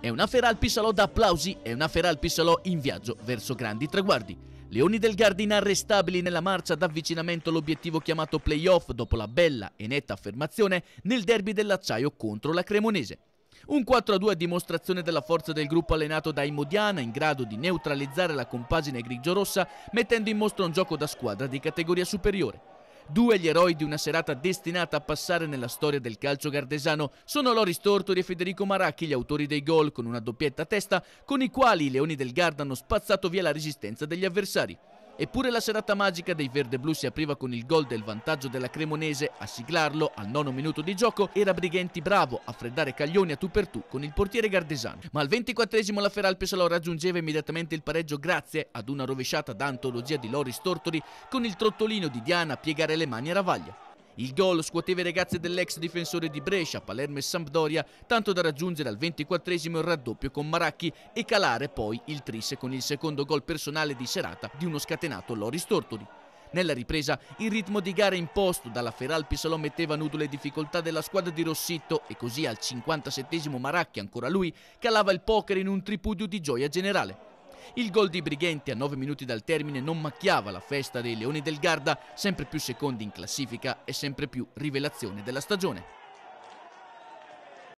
È una fiera al da applausi e una fiera al in viaggio verso grandi traguardi. Leoni del Garda inarrestabili nella marcia d'avvicinamento all'obiettivo chiamato playoff dopo la bella e netta affermazione nel derby dell'acciaio contro la Cremonese. Un 4-2 a dimostrazione della forza del gruppo allenato da Imodiana in grado di neutralizzare la compagine grigio-rossa mettendo in mostra un gioco da squadra di categoria superiore. Due gli eroi di una serata destinata a passare nella storia del calcio gardesano sono Loris Tortori e Federico Maracchi, gli autori dei gol con una doppietta a testa, con i quali i leoni del Garda hanno spazzato via la resistenza degli avversari. Eppure la serata magica dei verde-blu si apriva con il gol del vantaggio della Cremonese. A siglarlo, al nono minuto di gioco, era Brighenti bravo a freddare Caglioni a tu per tu con il portiere Gardesano. Ma al 24esimo la Feralpe Salò raggiungeva immediatamente il pareggio grazie ad una rovesciata da antologia di Loris Tortori con il trottolino di Diana a piegare le mani a Ravaglia. Il gol scuoteva i ragazzi dell'ex difensore di Brescia, Palermo e Sampdoria, tanto da raggiungere al 24 il raddoppio con Maracchi e calare poi il trisse con il secondo gol personale di serata di uno scatenato Loris Tortoli. Nella ripresa il ritmo di gara imposto dalla Feralpi Salò metteva a nudo le difficoltà della squadra di Rossitto e così al 57 Maracchi, ancora lui, calava il poker in un tripudio di gioia generale. Il gol di Brighenti a 9 minuti dal termine non macchiava la festa dei Leoni del Garda, sempre più secondi in classifica e sempre più rivelazione della stagione.